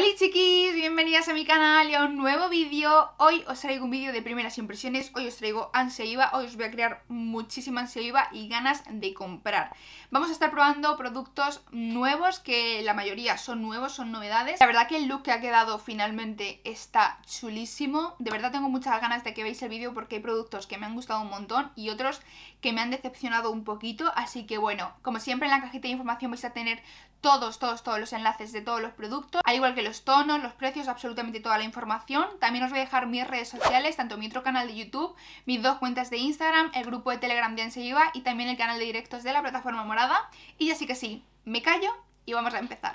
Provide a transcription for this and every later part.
Hola chiquis, bienvenidas a mi canal y a un nuevo vídeo Hoy os traigo un vídeo de primeras impresiones, hoy os traigo ansia IVA Hoy os voy a crear muchísima ansia IVA y ganas de comprar Vamos a estar probando productos nuevos, que la mayoría son nuevos, son novedades La verdad que el look que ha quedado finalmente está chulísimo De verdad tengo muchas ganas de que veáis el vídeo porque hay productos que me han gustado un montón Y otros que me han decepcionado un poquito Así que bueno, como siempre en la cajita de información vais a tener todos, todos, todos los enlaces de todos los productos Al igual que los tonos, los precios, absolutamente toda la información. También os voy a dejar mis redes sociales, tanto mi otro canal de YouTube, mis dos cuentas de Instagram, el grupo de Telegram de Enseguida y también el canal de directos de la plataforma morada. Y ya sí que sí, me callo y vamos a empezar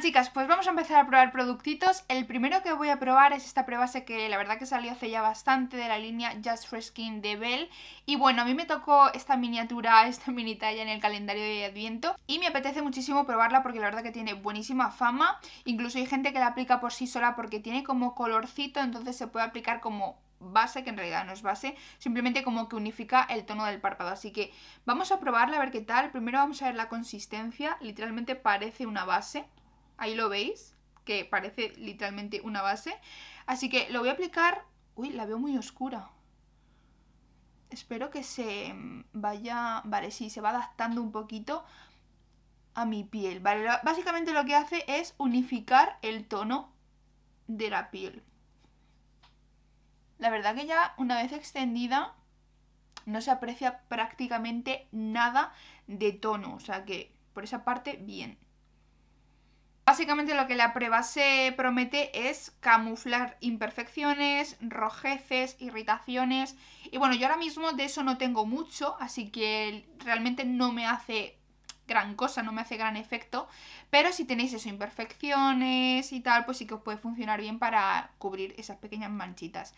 chicas, pues vamos a empezar a probar productitos. El primero que voy a probar es esta prebase que la verdad que salió hace ya bastante de la línea Just Fresh Skin de Bell. Y bueno, a mí me tocó esta miniatura, esta mini talla en el calendario de Adviento y me apetece muchísimo probarla porque la verdad que tiene buenísima fama. Incluso hay gente que la aplica por sí sola porque tiene como colorcito, entonces se puede aplicar como base, que en realidad no es base, simplemente como que unifica el tono del párpado. Así que vamos a probarla a ver qué tal. Primero vamos a ver la consistencia, literalmente parece una base. Ahí lo veis, que parece literalmente una base. Así que lo voy a aplicar... Uy, la veo muy oscura. Espero que se vaya... Vale, sí, se va adaptando un poquito a mi piel. Vale, básicamente lo que hace es unificar el tono de la piel. La verdad que ya una vez extendida no se aprecia prácticamente nada de tono. O sea que por esa parte, bien. Básicamente lo que la prebase promete es camuflar imperfecciones, rojeces, irritaciones. Y bueno, yo ahora mismo de eso no tengo mucho, así que realmente no me hace gran cosa, no me hace gran efecto. Pero si tenéis eso, imperfecciones y tal, pues sí que os puede funcionar bien para cubrir esas pequeñas manchitas.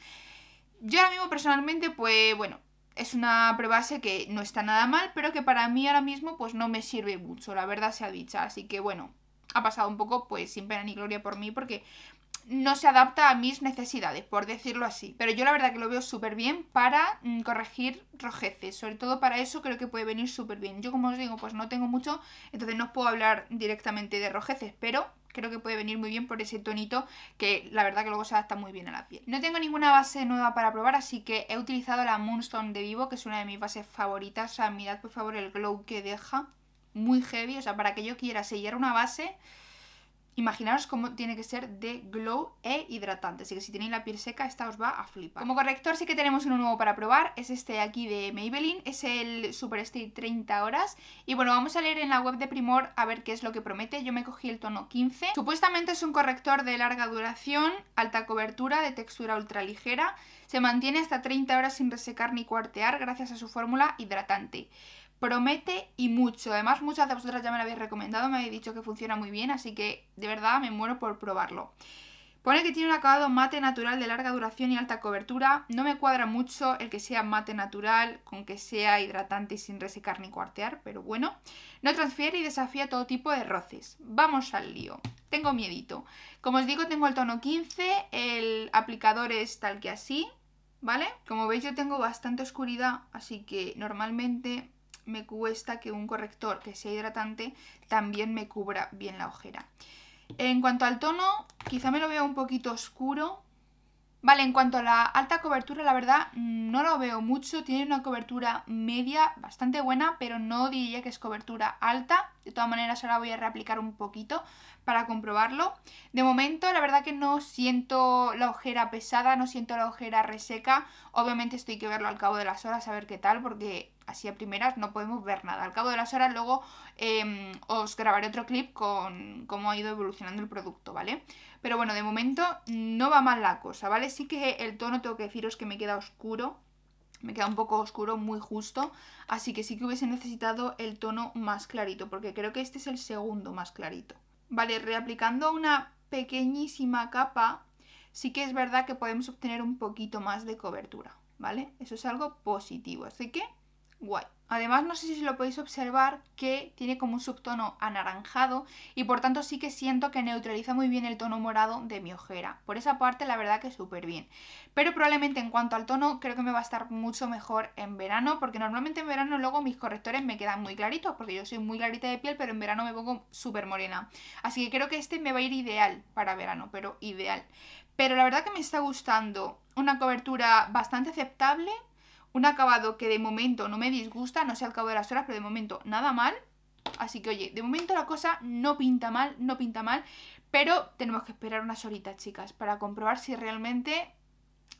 Yo ahora mismo personalmente, pues bueno, es una prebase que no está nada mal, pero que para mí ahora mismo pues no me sirve mucho, la verdad sea dicha. Así que bueno, ha pasado un poco pues sin pena ni gloria por mí porque no se adapta a mis necesidades, por decirlo así. Pero yo la verdad que lo veo súper bien para mm, corregir rojeces. Sobre todo para eso creo que puede venir súper bien. Yo como os digo, pues no tengo mucho, entonces no os puedo hablar directamente de rojeces, pero creo que puede venir muy bien por ese tonito que la verdad que luego se adapta muy bien a la piel. No tengo ninguna base nueva para probar, así que he utilizado la Moonstone de Vivo, que es una de mis bases favoritas. O sea, mirad por favor el glow que deja muy heavy. O sea, para que yo quiera sellar una base, imaginaros cómo tiene que ser de glow e hidratante. Así que si tenéis la piel seca, esta os va a flipar. Como corrector sí que tenemos uno nuevo para probar. Es este de aquí de Maybelline. Es el Super Stay 30 horas. Y bueno, vamos a leer en la web de Primor a ver qué es lo que promete. Yo me cogí el tono 15. Supuestamente es un corrector de larga duración, alta cobertura, de textura ultra ligera, Se mantiene hasta 30 horas sin resecar ni cuartear gracias a su fórmula hidratante. Promete y mucho. Además, muchas de vosotras ya me lo habéis recomendado, me habéis dicho que funciona muy bien, así que de verdad me muero por probarlo. Pone que tiene un acabado mate natural de larga duración y alta cobertura. No me cuadra mucho el que sea mate natural, con que sea hidratante y sin resecar ni cuartear, pero bueno. No transfiere y desafía todo tipo de roces. Vamos al lío. Tengo miedito. Como os digo, tengo el tono 15, el aplicador es tal que así, ¿vale? Como veis yo tengo bastante oscuridad, así que normalmente me cuesta que un corrector que sea hidratante también me cubra bien la ojera. En cuanto al tono, quizá me lo veo un poquito oscuro. Vale, en cuanto a la alta cobertura, la verdad no lo veo mucho. Tiene una cobertura media bastante buena, pero no diría que es cobertura alta. De todas maneras, ahora voy a reaplicar un poquito para comprobarlo. De momento, la verdad que no siento la ojera pesada, no siento la ojera reseca. Obviamente estoy que verlo al cabo de las horas a ver qué tal, porque así a primeras no podemos ver nada. Al cabo de las horas luego em, os grabaré otro clip con cómo ha ido evolucionando el producto, ¿vale? Pero bueno, de momento no va mal la cosa, ¿vale? Sí que el tono tengo que deciros que me queda oscuro, me queda un poco oscuro, muy justo, así que sí que hubiese necesitado el tono más clarito, porque creo que este es el segundo más clarito. Vale, reaplicando una pequeñísima capa, sí que es verdad que podemos obtener un poquito más de cobertura, ¿vale? Eso es algo positivo, así que guay. Además, no sé si lo podéis observar que tiene como un subtono anaranjado y por tanto sí que siento que neutraliza muy bien el tono morado de mi ojera. Por esa parte la verdad que súper bien. Pero probablemente en cuanto al tono creo que me va a estar mucho mejor en verano porque normalmente en verano luego mis correctores me quedan muy claritos porque yo soy muy clarita de piel pero en verano me pongo súper morena. Así que creo que este me va a ir ideal para verano, pero ideal. Pero la verdad que me está gustando una cobertura bastante aceptable un acabado que de momento no me disgusta, no sé al cabo de las horas, pero de momento nada mal. Así que oye, de momento la cosa no pinta mal, no pinta mal, pero tenemos que esperar unas horitas, chicas, para comprobar si realmente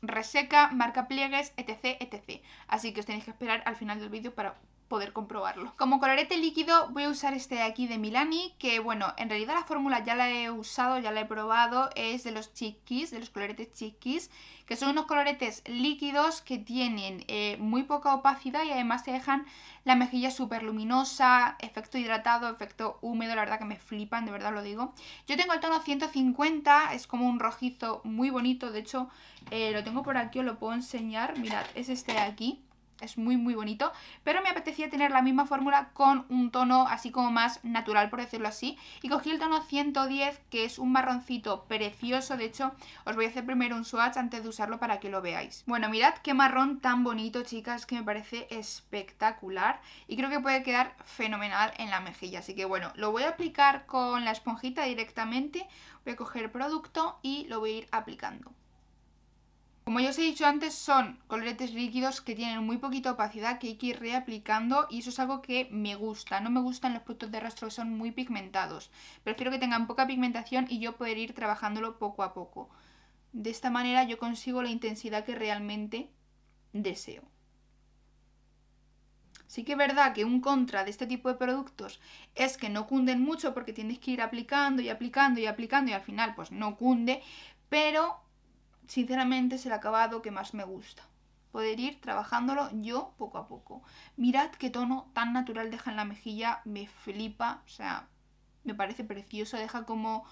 reseca, marca pliegues, etc, etc. Así que os tenéis que esperar al final del vídeo para poder comprobarlo. Como colorete líquido voy a usar este de aquí de Milani, que bueno, en realidad la fórmula ya la he usado, ya la he probado, es de los chiquis, de los coloretes chiquis, que son unos coloretes líquidos que tienen eh, muy poca opacidad y además te dejan la mejilla súper luminosa, efecto hidratado, efecto húmedo, la verdad que me flipan, de verdad lo digo. Yo tengo el tono 150, es como un rojizo muy bonito, de hecho eh, lo tengo por aquí, os lo puedo enseñar, mirad, es este de aquí es muy muy bonito, pero me apetecía tener la misma fórmula con un tono así como más natural, por decirlo así, y cogí el tono 110, que es un marroncito precioso, de hecho, os voy a hacer primero un swatch antes de usarlo para que lo veáis. Bueno, mirad qué marrón tan bonito, chicas, que me parece espectacular, y creo que puede quedar fenomenal en la mejilla, así que bueno, lo voy a aplicar con la esponjita directamente, voy a coger producto y lo voy a ir aplicando. Como ya os he dicho antes, son coloretes líquidos que tienen muy poquita opacidad que hay que ir reaplicando y eso es algo que me gusta. No me gustan los productos de rastro que son muy pigmentados. Prefiero que tengan poca pigmentación y yo poder ir trabajándolo poco a poco. De esta manera yo consigo la intensidad que realmente deseo. Sí que es verdad que un contra de este tipo de productos es que no cunden mucho porque tienes que ir aplicando y aplicando y aplicando y al final pues no cunde, pero sinceramente es el acabado que más me gusta. Poder ir trabajándolo yo poco a poco. Mirad qué tono tan natural deja en la mejilla, me flipa, o sea, me parece precioso, deja como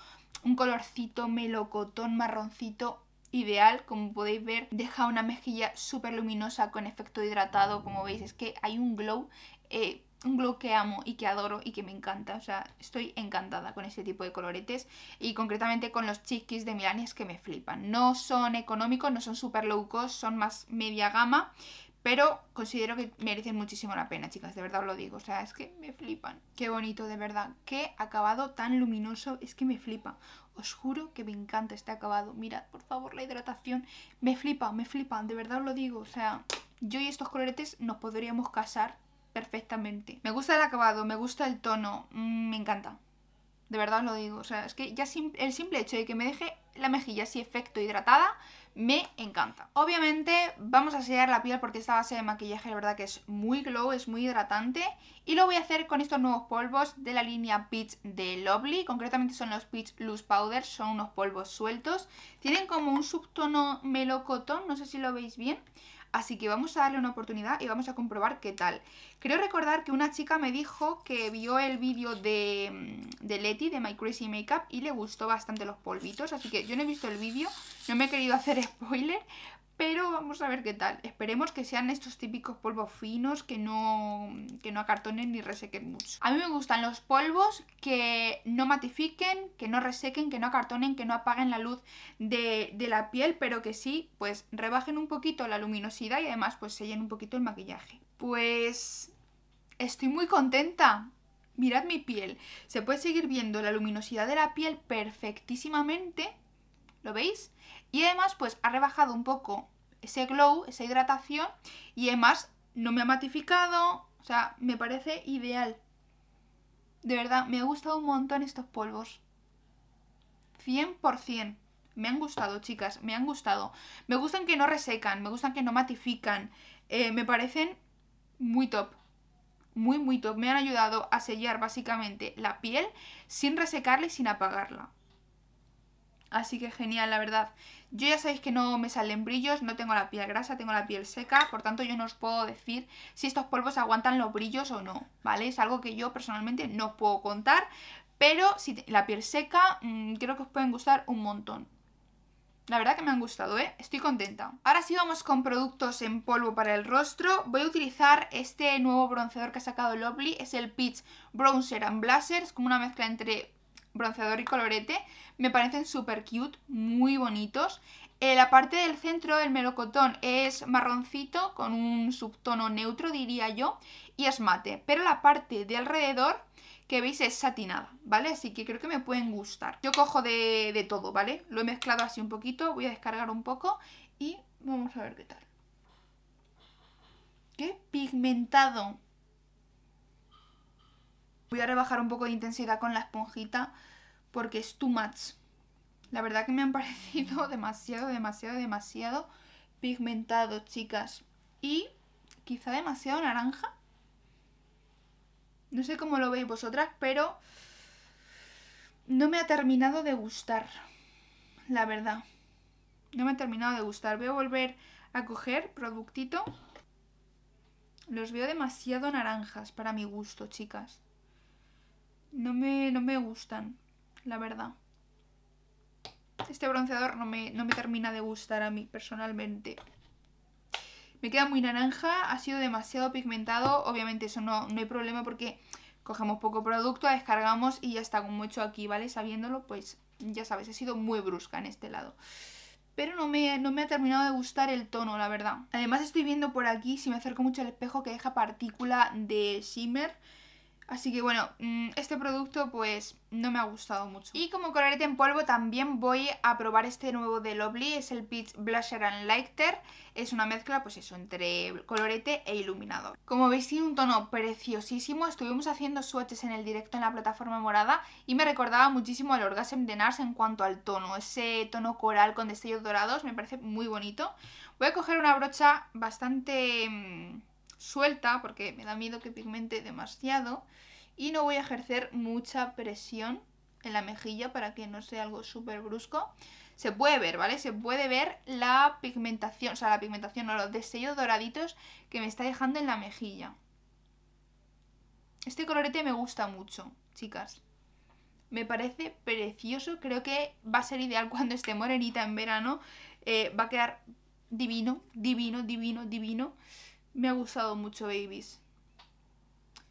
un colorcito melocotón marroncito ideal, como podéis ver, deja una mejilla súper luminosa con efecto hidratado, como veis, es que hay un glow eh, un glow que amo y que adoro y que me encanta. O sea, estoy encantada con este tipo de coloretes y concretamente con los chiquis de Es que me flipan. No son económicos, no son super low cost, son más media gama, pero considero que merecen muchísimo la pena, chicas, de verdad os lo digo. O sea, es que me flipan. Qué bonito, de verdad. Qué acabado tan luminoso, es que me flipa. Os juro que me encanta este acabado. Mirad, por favor, la hidratación. Me flipa, me flipan de verdad os lo digo. O sea, yo y estos coloretes nos podríamos casar perfectamente. Me gusta el acabado, me gusta el tono, mm, me encanta. De verdad os lo digo. O sea, es que ya el simple hecho de que me deje la mejilla así efecto hidratada, me encanta. Obviamente vamos a sellar la piel porque esta base de maquillaje la verdad que es muy glow, es muy hidratante. Y lo voy a hacer con estos nuevos polvos de la línea Peach de Lovely. Concretamente son los Peach Loose Powder, son unos polvos sueltos. Tienen como un subtono melocotón, no sé si lo veis bien así que vamos a darle una oportunidad y vamos a comprobar qué tal. Creo recordar que una chica me dijo que vio el vídeo de, mm, de de My Crazy Makeup, y le gustó bastante los polvitos, así que yo no he visto el vídeo, no me he querido hacer spoiler, pero vamos a ver qué tal. Esperemos que sean estos típicos polvos finos que no, que no acartonen ni resequen mucho. A mí me gustan los polvos que no matifiquen, que no resequen, que no acartonen, que no apaguen la luz de, de la piel, pero que sí, pues rebajen un poquito la luminosidad y además pues sellen un poquito el maquillaje. Pues estoy muy contenta. Mirad mi piel. Se puede seguir viendo la luminosidad de la piel perfectísimamente ¿Lo veis? Y además, pues ha rebajado un poco ese glow, esa hidratación. Y además, no me ha matificado. O sea, me parece ideal. De verdad, me ha gustado un montón estos polvos. 100%. Me han gustado, chicas, me han gustado. Me gustan que no resecan, me gustan que no matifican. Eh, me parecen muy top. Muy, muy top. Me han ayudado a sellar básicamente la piel sin resecarla y sin apagarla. Así que genial, la verdad. Yo ya sabéis que no me salen brillos, no tengo la piel grasa, tengo la piel seca, por tanto yo no os puedo decir si estos polvos aguantan los brillos o no, ¿vale? Es algo que yo personalmente no os puedo contar, pero si la piel seca mm, creo que os pueden gustar un montón. La verdad que me han gustado, ¿eh? Estoy contenta. Ahora sí vamos con productos en polvo para el rostro. Voy a utilizar este nuevo bronceador que ha sacado Lovely. Es el Peach Bronzer and Blusher. Es como una mezcla entre bronceador y colorete, me parecen super cute, muy bonitos. Eh, la parte del centro, el melocotón, es marroncito con un subtono neutro, diría yo, y es mate. Pero la parte de alrededor que veis es satinada, ¿vale? Así que creo que me pueden gustar. Yo cojo de, de todo, ¿vale? Lo he mezclado así un poquito, voy a descargar un poco y vamos a ver qué tal. ¡Qué pigmentado! Voy a rebajar un poco de intensidad con la esponjita porque es too much. La verdad que me han parecido demasiado, demasiado, demasiado pigmentados, chicas. Y quizá demasiado naranja. No sé cómo lo veis vosotras, pero no me ha terminado de gustar. La verdad. No me ha terminado de gustar. Voy a volver a coger productito. Los veo demasiado naranjas para mi gusto, chicas. No me, gustan, la verdad. Este bronceador no me, termina de gustar a mí personalmente. Me queda muy naranja, ha sido demasiado pigmentado. Obviamente eso no, no hay problema porque cogemos poco producto, descargamos y ya está como hecho aquí, ¿vale? Sabiéndolo, pues ya sabes, ha sido muy brusca en este lado. Pero no me, no me ha terminado de gustar el tono, la verdad. Además estoy viendo por aquí, si me acerco mucho al espejo, que deja partícula de shimmer Así que bueno, mm, este producto pues no me ha gustado mucho. Y como colorete en polvo también voy a probar este nuevo de Lovely, es el Peach Blusher and Lighter. Es una mezcla pues eso, entre colorete e iluminador. Como veis tiene un tono preciosísimo, estuvimos haciendo swatches en el directo en la plataforma morada y me recordaba muchísimo al Orgasm de Nars en cuanto al tono. Ese tono coral con destellos dorados me parece muy bonito. Voy a coger una brocha bastante mm, suelta porque me da miedo que pigmente demasiado y no voy a ejercer mucha presión en la mejilla para que no sea algo súper brusco. Se puede ver, ¿vale? Se puede ver la pigmentación, o sea, la pigmentación o los destellos doraditos que me está dejando en la mejilla. Este colorete me gusta mucho, chicas. Me parece precioso, creo que va a ser ideal cuando esté morenita en verano. Eh, va a quedar divino, divino, divino, divino. Me ha gustado mucho Babies.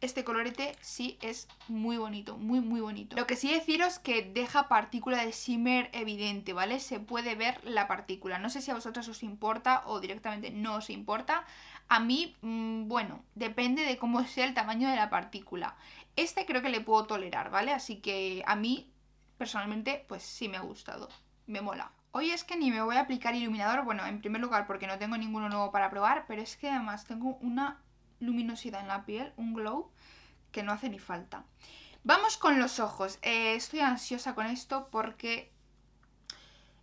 Este colorete sí es muy bonito, muy muy bonito. Lo que sí deciros que deja partícula de shimmer evidente, ¿vale? Se puede ver la partícula. No sé si a vosotras os importa o directamente no os importa. A mí, mm, bueno, depende de cómo sea el tamaño de la partícula. Este creo que le puedo tolerar, ¿vale? Así que a mí, personalmente, pues sí me ha gustado. Me mola. Hoy es que ni me voy a aplicar iluminador, bueno, en primer lugar porque no tengo ninguno nuevo para probar, pero es que además tengo una luminosidad en la piel, un glow, que no hace ni falta. Vamos con los ojos. Eh, estoy ansiosa con esto porque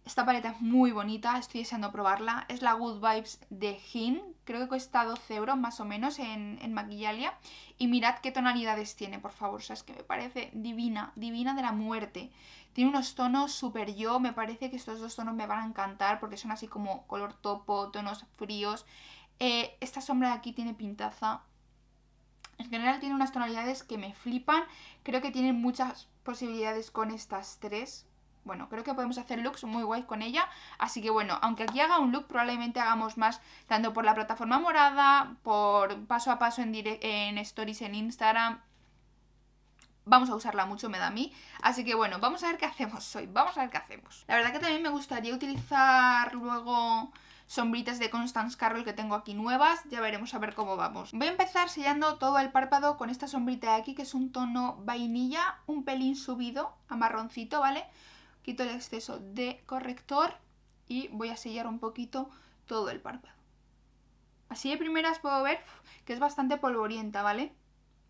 esta paleta es muy bonita, estoy deseando probarla. Es la Good Vibes de Hin. Creo que cuesta 12 euros más o menos en, en Maquillalia. Y mirad qué tonalidades tiene, por favor. O sea, es que me parece divina, divina de la muerte. Tiene unos tonos super yo. Me parece que estos dos tonos me van a encantar porque son así como color topo, tonos fríos. Eh, esta sombra de aquí tiene pintaza. En general tiene unas tonalidades que me flipan. Creo que tienen muchas posibilidades con estas tres. Bueno, creo que podemos hacer looks muy guays con ella. Así que bueno, aunque aquí haga un look, probablemente hagamos más tanto por la plataforma morada, por paso a paso en, en stories en Instagram. Vamos a usarla mucho, me da a mí. Así que bueno, vamos a ver qué hacemos hoy. Vamos a ver qué hacemos. La verdad que también me gustaría utilizar luego sombritas de Constance Carroll que tengo aquí nuevas, ya veremos a ver cómo vamos. Voy a empezar sellando todo el párpado con esta sombrita de aquí que es un tono vainilla, un pelín subido a marroncito, ¿vale? vale quito el exceso de corrector y voy a sellar un poquito todo el párpado. Así de primeras puedo ver que es bastante polvorienta, ¿vale?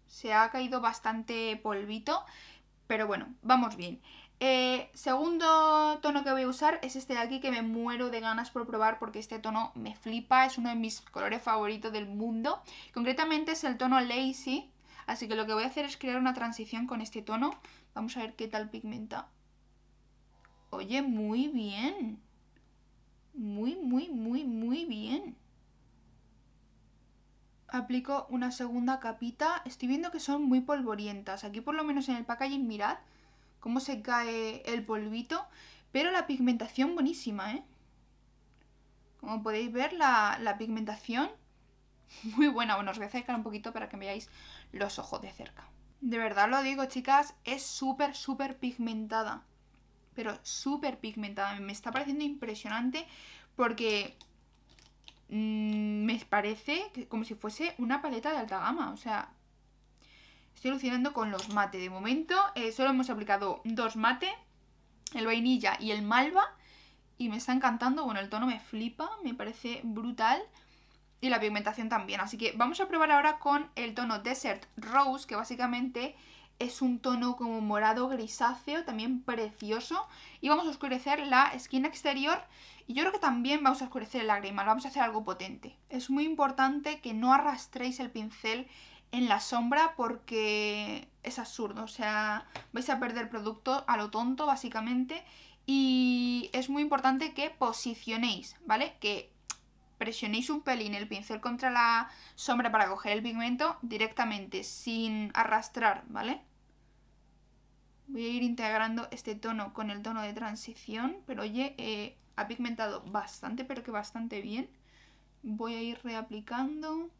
Se ha caído bastante polvito, pero bueno, vamos bien. Eh, segundo tono que voy a usar es este de aquí que me muero de ganas por probar porque este tono me flipa, es uno de mis colores favoritos del mundo. Concretamente es el tono Lazy, así que lo que voy a hacer es crear una transición con este tono. Vamos a ver qué tal pigmenta. Oye, muy bien. Muy, muy, muy, muy bien. Aplico una segunda capita. Estoy viendo que son muy polvorientas. Aquí por lo menos en el packaging, mirad cómo se cae el polvito. Pero la pigmentación buenísima, ¿eh? Como podéis ver, la, pigmentación muy buena. Bueno, os voy a acercar un poquito para que veáis los ojos de cerca. De verdad lo digo, chicas, es súper, súper pigmentada pero súper pigmentada. Me está pareciendo impresionante porque mm, me parece como si fuese una paleta de alta gama. O sea, estoy alucinando con los mate. De momento eh, solo hemos aplicado dos mate, el vainilla y el malva. Y me está encantando. Bueno, el tono me flipa, me parece brutal. Y la pigmentación también. Así que vamos a probar ahora con el tono Desert Rose, que básicamente es un tono como morado grisáceo, también precioso. Y vamos a oscurecer la esquina exterior y yo creo que también vamos a oscurecer el lagrimal, vamos a hacer algo potente. Es muy importante que no arrastréis el pincel en la sombra porque es absurdo, o sea, vais a perder producto a lo tonto básicamente y es muy importante que posicionéis, ¿vale? Que presionéis un pelín el pincel contra la sombra para coger el pigmento directamente, sin arrastrar, ¿vale? Voy a ir integrando este tono con el tono de transición, pero oye, eh, ha pigmentado bastante, pero que bastante bien. Voy a ir reaplicando.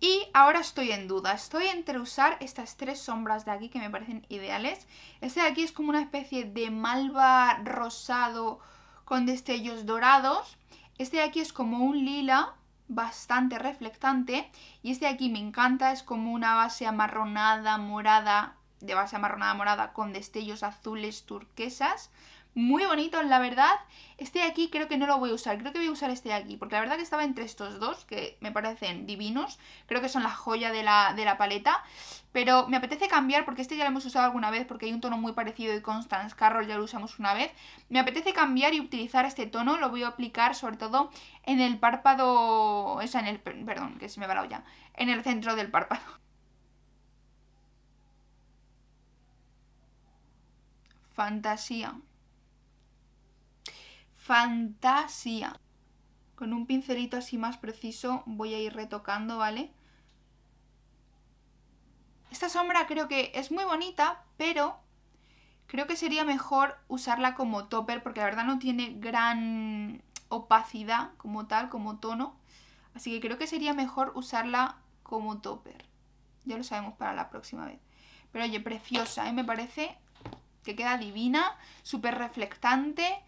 Y ahora estoy en duda, estoy entre usar estas tres sombras de aquí que me parecen ideales. Este de aquí es como una especie de malva rosado con destellos dorados este de aquí es como un lila bastante reflectante y este de aquí me encanta, es como una base amarronada, morada, de base amarronada morada con destellos azules turquesas, muy bonito, la verdad. Este de aquí creo que no lo voy a usar, creo que voy a usar este de aquí, porque la verdad que estaba entre estos dos, que me parecen divinos, creo que son la joya de la, de la paleta, pero me apetece cambiar, porque este ya lo hemos usado alguna vez, porque hay un tono muy parecido de Constance Carroll, ya lo usamos una vez, me apetece cambiar y utilizar este tono, lo voy a aplicar sobre todo en el párpado, o sea, en el, perdón, que se me va la olla, en el centro del párpado. Fantasía fantasía. Con un pincelito así más preciso voy a ir retocando, ¿vale? Esta sombra creo que es muy bonita, pero creo que sería mejor usarla como topper porque la verdad no tiene gran opacidad como tal, como tono. Así que creo que sería mejor usarla como topper. Ya lo sabemos para la próxima vez. Pero oye, preciosa, ¿eh? me parece que queda divina, súper reflectante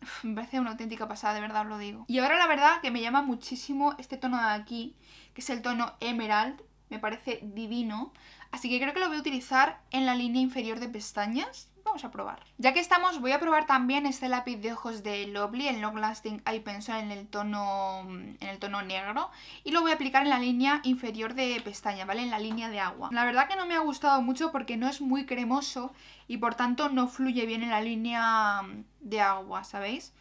me parece una auténtica pasada, de verdad os lo digo. Y ahora la verdad que me llama muchísimo este tono de aquí, que es el tono emerald, me parece divino. Así que creo que lo voy a utilizar en la línea inferior de pestañas, Vamos a probar. Ya que estamos, voy a probar también este lápiz de ojos de Lovely, el Long Lasting Eye Pencil en el tono, mm, en el tono negro. Y lo voy a aplicar en la línea inferior de pestaña, ¿vale? En la línea de agua. La verdad que no me ha gustado mucho porque no es muy cremoso y por tanto no fluye bien en la línea mm, de agua, ¿sabéis?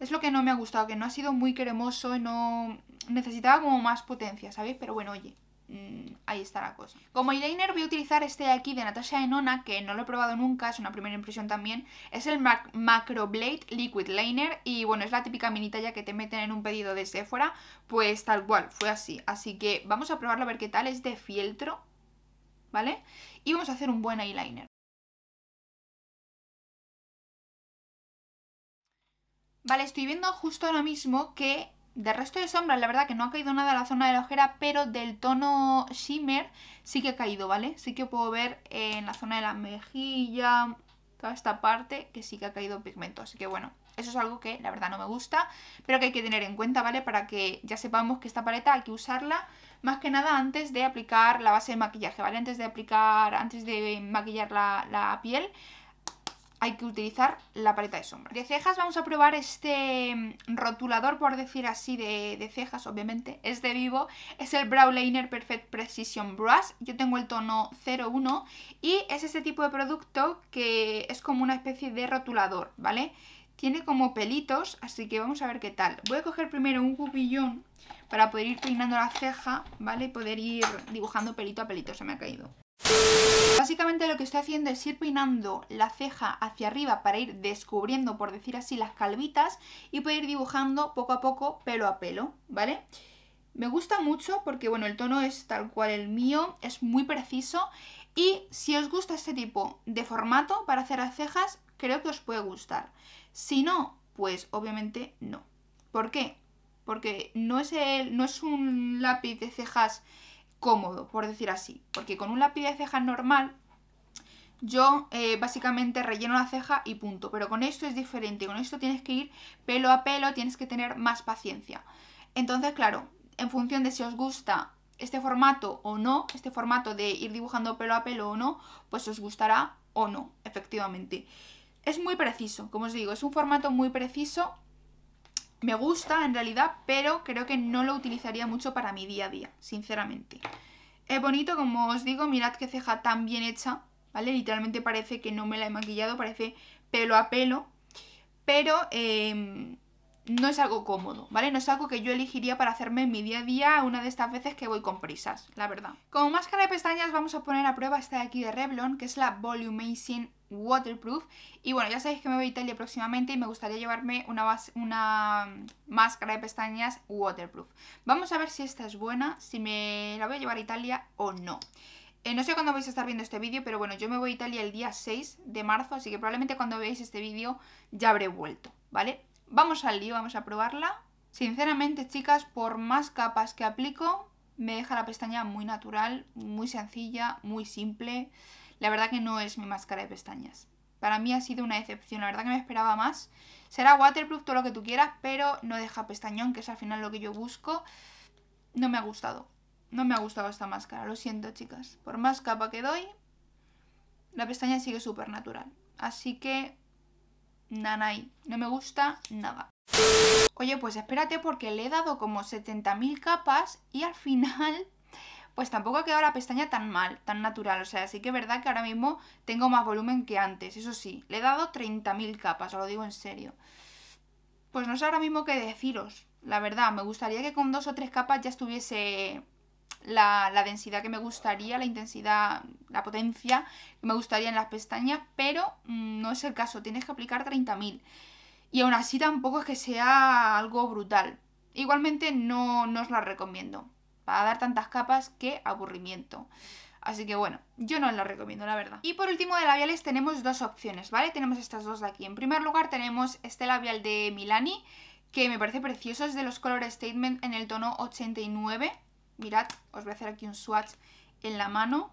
Es lo que no me ha gustado, que no ha sido muy cremoso, no necesitaba como más potencia, ¿sabéis? Pero bueno, oye, Mm, ahí está la cosa. Como eyeliner voy a utilizar este de aquí de Natasha Enona, que no lo he probado nunca, es una primera impresión también. Es el Mac Macro Blade Liquid Liner y bueno, es la típica mini talla que te meten en un pedido de Sephora, pues tal cual, fue así. Así que vamos a probarlo a ver qué tal, es de fieltro, ¿vale? Y vamos a hacer un buen eyeliner. Vale, estoy viendo justo ahora mismo que de resto de sombras, la verdad que no ha caído nada en la zona de la ojera, pero del tono shimmer sí que ha caído, ¿vale? Sí que puedo ver en la zona de la mejilla, toda esta parte, que sí que ha caído pigmento. Así que bueno, eso es algo que la verdad no me gusta, pero que hay que tener en cuenta, ¿vale? Para que ya sepamos que esta paleta hay que usarla más que nada antes de aplicar la base de maquillaje, ¿vale? Antes de aplicar, antes de maquillar la, la piel, hay que utilizar la paleta de sombra. De cejas vamos a probar este mm, rotulador, por decir así, de, cejas, obviamente. Es de Vivo, es el Brow Liner Perfect Precision Brush. Yo tengo el tono 01 y es este tipo de producto que es como una especie de rotulador, ¿vale? Tiene como pelitos, así que vamos a ver qué tal. Voy a coger primero un cupillón para poder ir peinando la ceja, ¿vale? Y poder ir dibujando pelito a pelito, se me ha caído. Básicamente lo que estoy haciendo es ir peinando la ceja hacia arriba para ir descubriendo, por decir así, las calvitas y poder ir dibujando poco a poco, pelo a pelo, ¿vale? Me gusta mucho porque, bueno, el tono es tal cual el mío, es muy preciso y si os gusta este tipo de formato para hacer las cejas, creo que os puede gustar. Si no, pues obviamente no. ¿Por qué? Porque no es, no es un lápiz de cejas cómodo, por decir así, porque con un lápiz de ceja normal yo eh, básicamente relleno la ceja y punto, pero con esto es diferente, con esto tienes que ir pelo a pelo, tienes que tener más paciencia. Entonces, claro, en función de si os gusta este formato o no, este formato de ir dibujando pelo a pelo o no, pues os gustará o no, efectivamente. Es muy preciso, como os digo, es un formato muy preciso me gusta en realidad, pero creo que no lo utilizaría mucho para mi día a día, sinceramente. Es bonito, como os digo, mirad qué ceja tan bien hecha, ¿vale? Literalmente parece que no me la he maquillado, parece pelo a pelo, pero em, no es algo cómodo, ¿vale? No es algo que yo elegiría para hacerme en mi día a día una de estas veces que voy con prisas, la verdad. Como máscara de pestañas vamos a poner a prueba esta de aquí de Revlon, que es la Volumizing waterproof. Y bueno, ya sabéis que me voy a Italia próximamente y me gustaría llevarme una, una mm, máscara de pestañas waterproof. Vamos a ver si esta es buena, si me la voy a llevar a Italia o no. Eh, no sé cuándo vais a estar viendo este vídeo, pero bueno, yo me voy a Italia el día 6 de marzo, así que probablemente cuando veáis este vídeo ya habré vuelto, ¿vale? Vamos al lío, vamos a probarla. Sinceramente, chicas, por más capas que aplico, me deja la pestaña muy natural, muy sencilla, muy simple la verdad que no es mi máscara de pestañas. Para mí ha sido una decepción, la verdad que me esperaba más. Será waterproof, todo lo que tú quieras, pero no deja pestañón, que es al final lo que yo busco. No me ha gustado, no me ha gustado esta máscara, lo siento chicas. Por más capa que doy, la pestaña sigue súper natural. Así que, nanay, no me gusta nada. Oye, pues espérate porque le he dado como 70.000 capas y al final pues tampoco ha quedado la pestaña tan mal, tan natural. O sea, sí que es verdad que ahora mismo tengo más volumen que antes, eso sí. Le he dado 30.000 capas, os lo digo en serio. Pues no sé ahora mismo qué deciros, la verdad. Me gustaría que con dos o tres capas ya estuviese la, densidad que me gustaría, la intensidad, la potencia que me gustaría en las pestañas, pero mm, no es el caso. Tienes que aplicar 30.000. Y aún así tampoco es que sea algo brutal. Igualmente no, no os la recomiendo a dar tantas capas que aburrimiento. Así que bueno, yo no lo recomiendo, la verdad. Y por último de labiales tenemos dos opciones, ¿vale? Tenemos estas dos de aquí. En primer lugar tenemos este labial de Milani, que me parece precioso, es de los Color Statement en el tono 89. Mirad, os voy a hacer aquí un swatch en la mano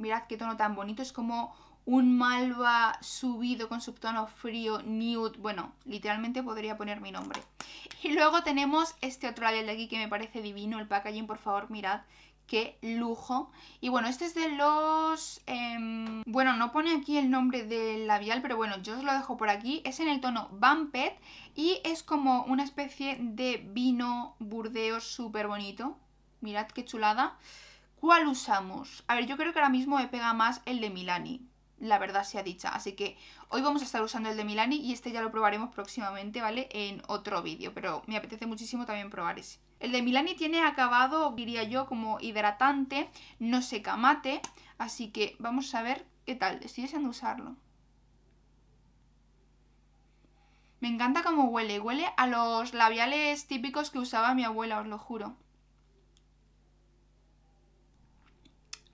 Mirad qué tono tan bonito, es como un malva subido con subtono frío, nude, bueno, literalmente podría poner mi nombre. Y luego tenemos este otro labial de aquí que me parece divino, el packaging, por favor, mirad, qué lujo. Y bueno, este es de los... Em, bueno, no pone aquí el nombre del labial, pero bueno, yo os lo dejo por aquí. Es en el tono Bumpet y es como una especie de vino burdeos súper bonito. Mirad qué chulada. ¿Cuál usamos? A ver, yo creo que ahora mismo me pega más el de Milani, la verdad sea dicha. Así que hoy vamos a estar usando el de Milani y este ya lo probaremos próximamente, ¿vale? En otro vídeo, pero me apetece muchísimo también probar ese. El de Milani tiene acabado, diría yo, como hidratante, no seca mate, así que vamos a ver qué tal. Estoy deseando usarlo. Me encanta cómo huele, huele a los labiales típicos que usaba mi abuela, os lo juro.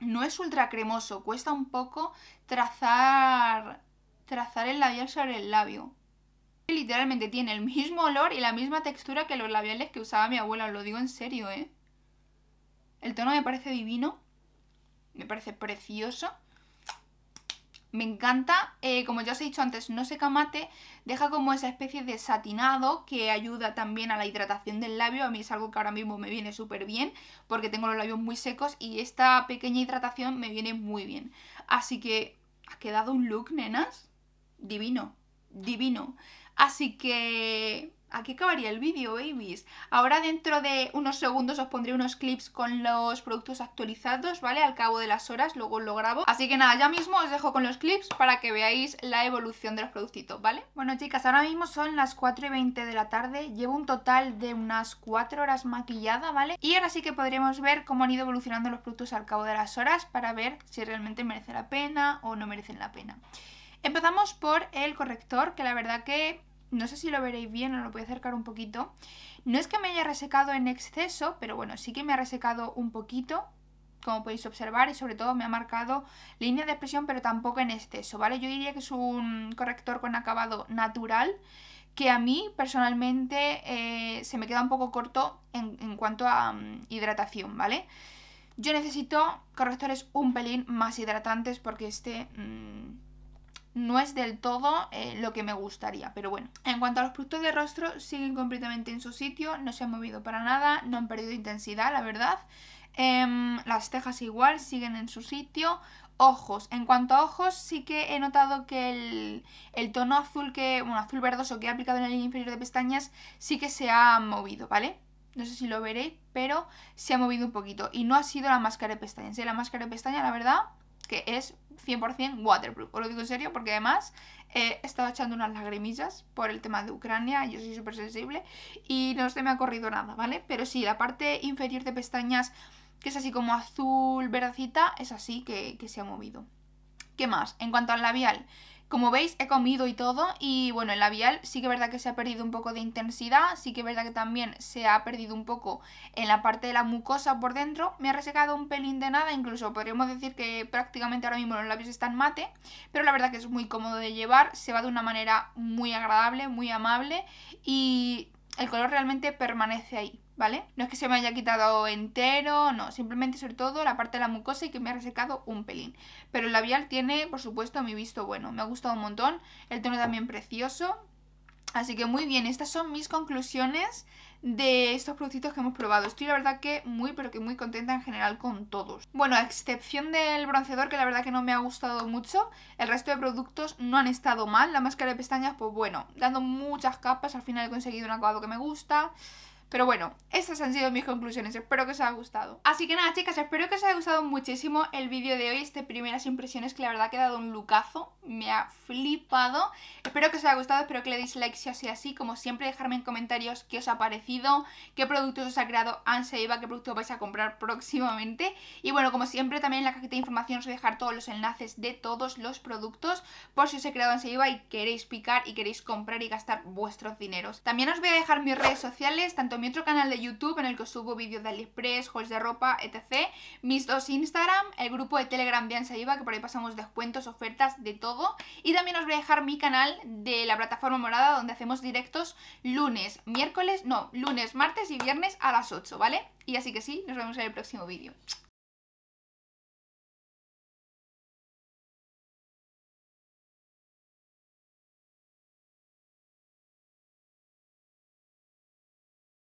No es ultra cremoso, cuesta un poco trazar, trazar el labial sobre el labio. Literalmente tiene el mismo olor y la misma textura que los labiales que usaba mi abuela, os lo digo en serio, ¿eh? El tono me parece divino, me parece precioso. Me encanta, eh, como ya os he dicho antes, no seca mate, deja como esa especie de satinado que ayuda también a la hidratación del labio. A mí es algo que ahora mismo me viene súper bien porque tengo los labios muy secos y esta pequeña hidratación me viene muy bien. Así que ha quedado un look, nenas, divino, divino. Así que aquí acabaría el vídeo, babies. Ahora dentro de unos segundos os pondré unos clips con los productos actualizados, ¿vale? Al cabo de las horas, luego lo grabo. Así que nada, ya mismo os dejo con los clips para que veáis la evolución de los productitos, ¿vale? Bueno, chicas, ahora mismo son las 4 y 20 de la tarde. Llevo un total de unas 4 horas maquillada, ¿vale? Y ahora sí que podremos ver cómo han ido evolucionando los productos al cabo de las horas para ver si realmente merece la pena o no merecen la pena. Empezamos por el corrector, que la verdad que no sé si lo veréis bien o lo voy a acercar un poquito. No es que me haya resecado en exceso, pero bueno, sí que me ha resecado un poquito, como podéis observar, y sobre todo me ha marcado línea de expresión, pero tampoco en exceso, ¿vale? Yo diría que es un corrector con acabado natural, que a mí personalmente eh, se me queda un poco corto en, cuanto a mm, hidratación, ¿vale? Yo necesito correctores un pelín más hidratantes porque este... Mm, no es del todo eh, lo que me gustaría, pero bueno. En cuanto a los productos de rostro, siguen completamente en su sitio, no se han movido para nada, no han perdido intensidad, la verdad. Em, las cejas igual, siguen en su sitio. Ojos, en cuanto a ojos, sí que he notado que el, tono azul que, bueno, azul verdoso que he aplicado en la línea inferior de pestañas sí que se ha movido, ¿vale? no sé si lo veréis, pero se ha movido un poquito. Y no ha sido la máscara de pestañas. ¿eh? La máscara de pestaña, la verdad, que es 100% waterproof. Os lo digo en serio porque además he eh, estado echando unas lagrimillas por el tema de Ucrania, yo soy súper sensible y no se me ha corrido nada, ¿vale? Pero sí, la parte inferior de pestañas, que es así como azul, verdacita, es así que se ha movido. ¿Qué más? En cuanto al labial, como veis, he comido y todo, y bueno, el labial sí que es verdad que se ha perdido un poco de intensidad, sí que es verdad que también se ha perdido un poco en la parte de la mucosa por dentro, me ha resecado un pelín de nada, incluso podríamos decir que prácticamente ahora mismo los labios están mate, pero la verdad que es muy cómodo de llevar, se va de una manera muy agradable, muy amable, y el color realmente permanece ahí. ¿vale? No es que se me haya quitado entero, no, simplemente sobre todo la parte de la mucosa y que me ha resecado un pelín. Pero el labial tiene, por supuesto, mi visto bueno, me ha gustado un montón, el tono también precioso. Así que muy bien, estas son mis conclusiones de estos productos que hemos probado. Estoy la verdad que muy, pero que muy contenta en general con todos. Bueno, a excepción del bronceador, que la verdad que no me ha gustado mucho, el resto de productos no han estado mal. La máscara de pestañas, pues bueno, dando muchas capas, al final he conseguido un acabado que me gusta. Pero bueno, estas han sido mis conclusiones, espero que os haya gustado. Así que nada, chicas, espero que os haya gustado muchísimo el vídeo de hoy, este primeras impresiones que la verdad ha quedado un lucazo, me ha flipado. Espero que os haya gustado, espero que le deis like si ha sido así, como siempre dejarme en comentarios qué os ha parecido, qué productos os ha creado Anseiva, qué productos vais a comprar próximamente. Y bueno, como siempre también en la cajita de información os voy a dejar todos los enlaces de todos los productos por si os he creado Anseiva y queréis picar y queréis comprar y gastar vuestros dineros. También os voy a dejar mis redes sociales, tanto mi otro canal de YouTube en el que subo vídeos de AliExpress, hauls de ropa, etc. Mis dos Instagram, el grupo de Telegram de Ansaiva, que por ahí pasamos descuentos, ofertas, de todo. Y también os voy a dejar mi canal de la plataforma morada donde hacemos directos lunes, miércoles, no, lunes, martes y viernes a las 8, ¿vale? Y así que sí, nos vemos en el próximo vídeo.